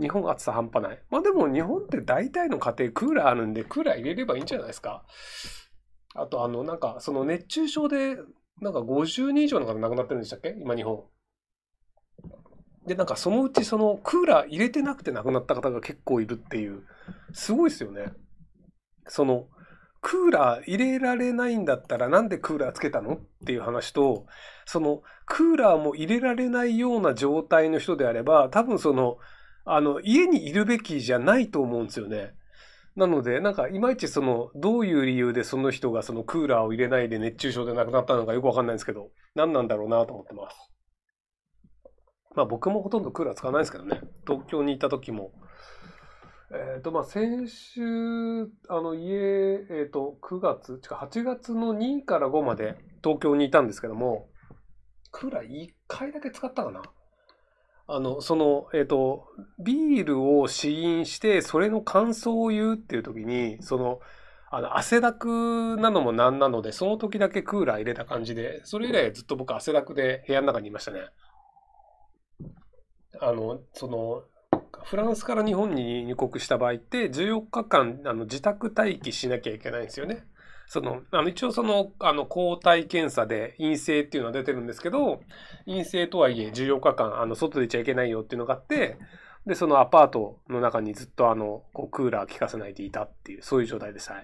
日本暑さ半端ない。まあでも日本って大体の家庭クーラーあるんで、クーラー入れればいいんじゃないですか。あとあの、なんかその熱中症で、なんか50人以上の方亡くなってるんでしたっけ今日本。で、なんかそのうちそのクーラー入れてなくて亡くなった方が結構いるっていう、すごいですよね。その、クーラー入れられないんだったらなんでクーラーつけたのっていう話と、そのクーラーも入れられないような状態の人であれば、多分そのあの、家にいるべきじゃないと思うんですよね。なので、なんか、いまいちその、どういう理由でその人がそのクーラーを入れないで熱中症で亡くなったのかよくわかんないんですけど、何なんだろうなと思ってます。まあ僕もほとんどクーラー使わないですけどね。東京に行った時も。えっ、ー、と、まあ先週、あの、家、えっ、ー、と、9月、ちか8月の2から5まで東京にいたんですけども、クーラー1回だけ使ったかな。あの、その、えっ、ー、と、ビールを試飲して、それの感想を言うっていう時に、その、あの、汗だくなのもなんなので、その時だけクーラー入れた感じで、それ以来ずっと僕汗だくで部屋の中にいましたね。あの、その、フランスから日本に入国した場合って、14日間、あの、自宅待機しなきゃいけないんですよね。その、あの、一応その、あの、抗体検査で陰性っていうのは出てるんですけど、陰性とはいえ14日間、あの、外出ちゃいけないよっていうのがあって、で、そのアパートの中にずっとあの、こう、クーラー効かせないでいたっていう、そういう状態でした。